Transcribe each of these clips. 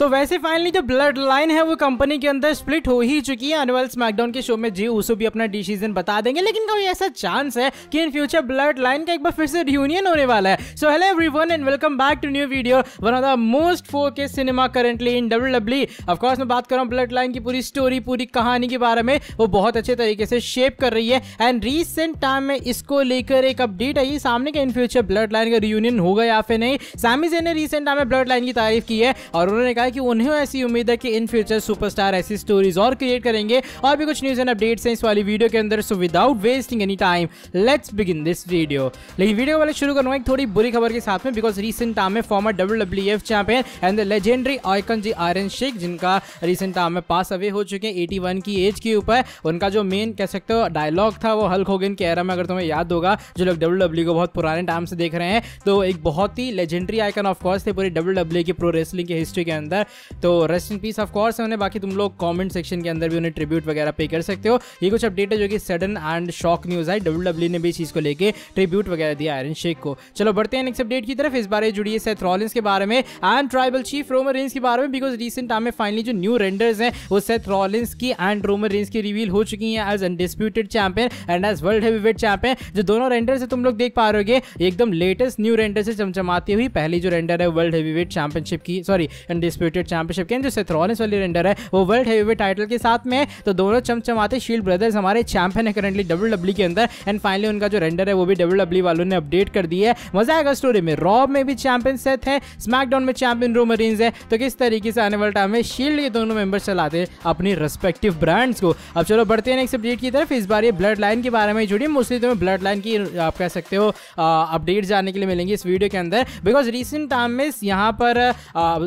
तो वैसे फाइनली जो ब्लड लाइन है वो कंपनी के अंदर स्प्लिट हो ही चुकी है एनुअल स्मैकडाउन के शो में जी उसे भी अपना डिसीजन बता देंगे लेकिन कोई ऐसा चांस है कि इन फ्यूचर ब्लड लाइन का एक बार फिर से रियूनियन होने वाला है so hello everyone and welcome back to new video one of the most focus cinema currently in W W of course मैं बात कर रहा हूँ ब्लड लाइन की पूरी स्टोरी पूरी कहानी के बारे में वो बहुत अच्छे तरीके से शेप कर रही है एंड रिसेंट टाइम में इसको लेकर एक अपडेट आई सामने के इन फ्यूचर ब्लड लाइन का रियूनियन होगा या फिर नहीं सामी जे ने रिसेंट टाइम में ब्लड लाइन की तारीफ की है और उन्होंने कहा बताया कि उन्हें ऐसी उम्मीद है कि इन फ्यूचर सुपरस्टार ऐसी स्टोरीज और क्रिएट करेंगे और भी कुछ न्यूज एंड अपडेट्स हैं इस वाली वीडियो के अंदर so without wasting any time let's begin this video लेकिन वीडियो वाले शुरू करूंगा एक थोड़ी बुरी खबर के साथ में बिकॉज रिसेंट टाइम में former W W F champion and the legendary icon जी आर्यन शेख जिनका रिसेंट टाइम में पास अवे हो चुके हैं एटी वन की एज के ऊपर उनका जो मेन कह सकते हो डायलॉग था वो हल्क होगन के एरा में अगर तुम्हें याद होगा जो लोग डब्ल्यू डब्ल्यू e को बहुत पुराने टाइम से देख रहे हैं तो एक बहुत ही लेजेंडरी आइकन ऑफ कोर्स थे पूरी डब्ल्यू डब्ल्यू e की प्रो रेसलिंग की हिस्ट्री के अंदर अंदर तो रेस्ट इन पीस ऑफकोर्स उन्हें बाकी तुम लोग कॉमेंट सेक्शन के अंदर भी उन्हें ट्रिब्यूट वगैरह पे कर सकते हो ये कुछ अपडेट है जो कि सडन एंड शॉक न्यूज़ है डब्ल्यू डब्ल्यू ने भी इस चीज़ को लेकर ट्रिब्यूट वगैरह दिया आयरन शेख को चलो बढ़ते हैं नेक्स्ट अपडेट की तरफ इस बारे जुड़िए सेथ रॉलिंस के बारे में and tribal chief Roman Reigns के बारे में बिकॉज रिसेंट टाइम में फाइनली जो न्यू रेंडर्स हैं वो सेथ रॉलिंस की एंड रोमर रेंस की रिवील हो चुकी हैं as undisputed champion and as world heavyweight champion जो दोनों रेंडर्स है तुम लोग देख पा रहे एकदम लेटेस्ट न्यू रेंडर से चमचमाती हुई पहली जो रेंडर है वर्ल्ड हैवीवेट चैंपियनशिप की सॉरी अनडिस्प्यूटेड अनडिस्प्यूटेड चैंपियनशिप के जो सेथ्रॉलिस वाली रेंडर है वो वर्ल्ड हैवी टाइटल के साथ में तो दोनों चमचमाते शील्ड ब्रदर्स हमारे चैंपियन है करेंटली डब्ल्यू डब्ल्यू के अंदर एंड फाइनली उनका जो रेंडर है वो भी डब्ल्यू डब्ल्यू e वालों ने अपडेट कर दी है मजा आएगा स्टोरी में रॉब में भी चैंपियन सेथ है स्मैकडाउन में चैंपियन रो मरीन्स है तो किस तरीके से आने वाले टाइम में शील्ड के दोनों मेंबर्स चलाते हैं अपनी रेस्पेक्टिव ब्रांड्स को अब चलो बढ़ते हैं नेक्स्ट अपडेट की तरफ इस बार ये ब्लड लाइन के बारे में जुड़ी मोस्टली तुम्हें ब्लड लाइन की आप कह सकते हो अपडेट जानने के लिए मिलेंगे इस वीडियो के अंदर बिकॉज रिसेंट टाइम में यहाँ पर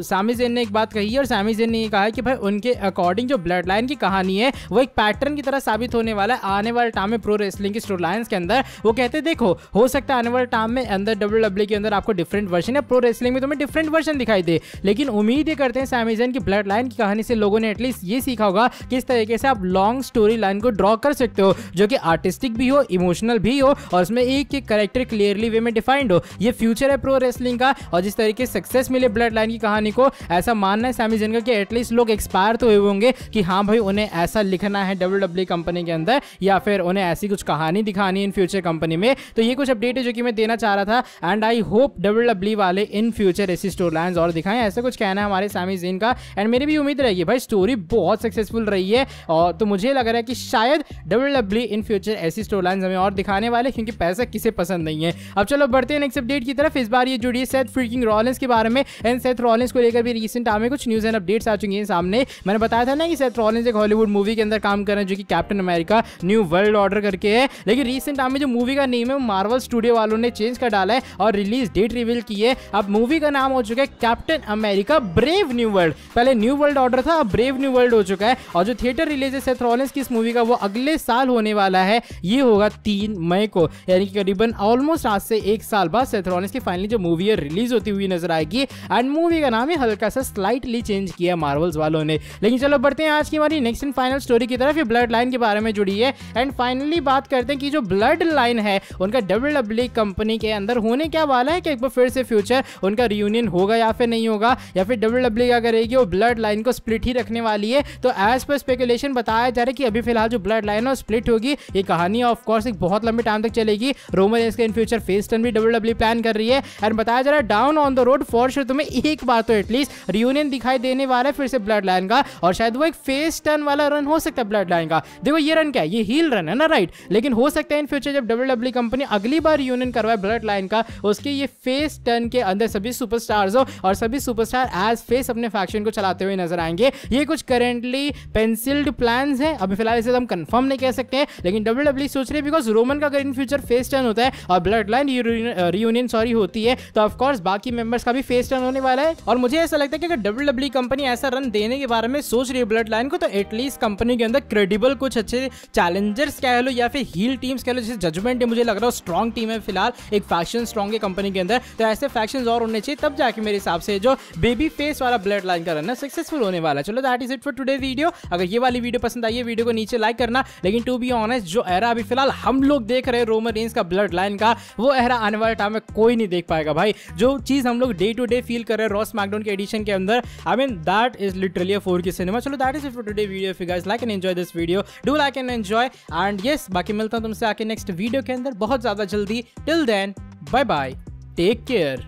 सामी जेन ने एक बात कही और सैमी जेन ने कहा कि भाई उनके अकॉर्डिंग जो ब्लड लाइन की कहानी है वो एक पैटर्न की तरह साबित होने वाला है आने वाले टाइम में प्रो रेसलिंग की स्टोर लाइन के अंदर वो कहते देखो हो सकता है आने वाले टाइम में अंदर डब्ल्यू डब्ल्यू के अंदर आपको डिफरेंट वर्जन या प्रो रेसलिंग में तुम्हें डिफरेंट वर्जन दिखाई दे लेकिन उम्मीद ये करते हैं सैमी जेन की ब्लड लाइन की कहानी से लोगों ने एटलीस्ट ये सीखा होगा कि इस तरीके से आप लॉन्ग स्टोरी लाइन को ड्रॉ कर सकते हो जो कि आर्टिस्टिक भी हो इमोशनल भी हो और उसमें एक एक करेक्टर क्लियरली वे में डिफाइंड हो ये फ्यूचर है प्रो रेसलिंग का और जिस तरीके सक्सेस मिले ब्लड लाइन की कहानी को ऐसा मानना है सैमी जेन का कि एटलीस्ट लोग एक्सपायर तो हुए होंगे कि हाँ भाई उन्हें ऐसा लिखना है डब्ल्यू डब्ल्यू कंपनी के अंदर या फिर उन्हें ऐसी कुछ कहानी दिखानी इन फ्यूचर कंपनी में तो ये कुछ अपडेट है जो कि मैं देना चाह रहा था and I hope W W वाले इन फ्यूचर ऐसी स्टोर लाइन्स और दिखाएं ऐसा कुछ कहना है हमारे सैमी जेन का एंड मेरी भी उम्मीद रहेगी भाई स्टोरी बहुत सक्सेसफुल रही है और तो मुझे लग रहा है कि शायद डब्ल्यू डब्ल्यू इन फ्यूचर ऐसी स्टोर लाइन्स हमें और दिखाने वाले क्योंकि पैसा किसे पसंद नहीं है अब चलो बढ़ते हैं नेक्स्ट अपडेट की तरफ इस बार ये जुड़ी है सेथ फ्रीकिंग रॉलिंस के बारे में एंड सेथ रॉलिंस को लेकर भी रिसेंट टाइम में कुछ न्यूज़ एंड अपडेट्स आ चुकी हैं सामने मैंने बताया था ना कि सेथ रॉलिंस एक हॉलीवुड मूवी के अंदर काम कर रहे हैं जो कि Captain America New World Order करके है लेकिन रिसेंट टाइम में जो मूवी का नेम है वो मार्वल स्टूडियो वालों ने चेंज कर डाला है और रिलीज डेट रिवील की है अब मूवी का नाम हो चुका है Captain America Brave New World पहले न्यू वर्ल्ड ऑर्डर था अब ब्रेव न्यू वर्ल्ड हो चुका है और जो थिएटर रिलीज है सेथ रॉलिंस की इस मूवी का वो अगले साल होने वाला है ये होगा तीन मई को यानी कि करीबन ऑलमोस्ट आज से एक साल बाद सेथ रॉलिंस की फाइनली जो मूवी है रिलीज होती हुई नजर आएगी एंड मूवी का नाम है हल्का सा स्लाइटली चेंज किया मार्वल्स वालों ने लेकिन चलो बढ़ते हैं आज की हमारी नेक्स्ट एंड फाइनल स्टोरी की तरफ ये ब्लड लाइन के बारे में जुड़ी है एंड फाइनली बात करते हैं कि जो ब्लड लाइन है उनका डब्ल्यू डब्ल्यू कंपनी के अंदर होने क्या वाला है कि एक बार फिर से फ्यूचर उनका रियूनियन होगा या फिर नहीं होगा या फिर डब्ल्यू डब्ल्यू क्या करेगी वो ब्लड लाइन को स्प्लिट ही रखने वाली है तो एज पर स्पेकुलेशन बताया जा रहा है कि अभी फिलहाल जो ब्लड लाइन है स्प्लिट होगी ये कहानी ऑफकोर्स एक बहुत लंबे टाइम तक चलेगी रोमन इसके इन फ्यूचर फेस टर्न भी डब्ल्यू डब्ल्यू प्लान कर रही है एंड बताया जा रहा है down on the road for sure तुम्हें एक बार तो एटलीस्ट रियूनियन दिखाई देने वाला है फिर से ब्लड लाइन का और शायद वो एक फेस टर्न वाला रन हो सकता है ब्लड लाइन का देखो ये रन क्या है ये हील रन है ना राइट लेकिन हो सकता है इन फ्यूचर जब डब्ल्यू डब्ल्यू कंपनी अगली बार रियूनियन करवाए ब्लड लाइन का उसके ये फेस टर्न के अंदर सभी सुपरस्टार्स हो और सभी सुपरस्टार एज फेस अपने फैक्शन को चलाते हुए नजर आएंगे ये कुछ करेंटली पेंसिल्ड प्लान है अभी फिलहाल इसे तो हम कंफर्म नहीं कह सकते लेकिन डब्ल्यू डब्ल्यू e सोच रहे बिकॉज रोमन का अगर इन फ्यूचर फेस टर्न होता है और ब्लड लाइन रियूनियन सॉरी होती है तो ऑफकोर्स बाकी मेंबर्स का भी फेस टर्न होने वाला है और मुझे ऐसा लगता है कि अगर डब्ल्यू डब्ल्यू कंपनी ऐसा रन देने के बारे में सोच रही है ब्लड लाइन को तो एटलीस्ट कंपनी के अंदर क्रेडिबल कुछ अच्छे चैलेंजर्स कह लो या फिर हील टीम्स कह लो जैसे जजमेंट है मुझे लग रहा है स्ट्रॉन्ग टीम है फिलहाल एक फैक्शन स्ट्रॉन्ग है कंपनी के अंदर तो ऐसे फैक्शन और होने चाहिए तब जाके मेरे हिसाब से जो बेबी फेस वाला ब्लड लाइन का रन है सक्सेसफुल होने वाला चलो that is it for today video अगर ये वाली वीडियो पसंद आई है वीडियो को नीचे लाइक करना लेकिन टू बी ऑनेस्ट जो एरा अभी फिलहाल हम लोग देख रहे हैं रोमन रेंस का ब्लड लाइन का वो एरा आने वाले टाइम में कोई नहीं देख पाएगा भाई जो चीज़ हम लोग डे टू डे फील कर रहे हैं रॉस मैकडोन के एडिशन के अंदर I mean that is literally a four K cinema चलो that is it for today video if you guys like and enjoy this video do like and enjoy and yes बाकी मिलता हूं तुमसे आके next video के अंदर बहुत ज़्यादा जल्दी till then bye bye take care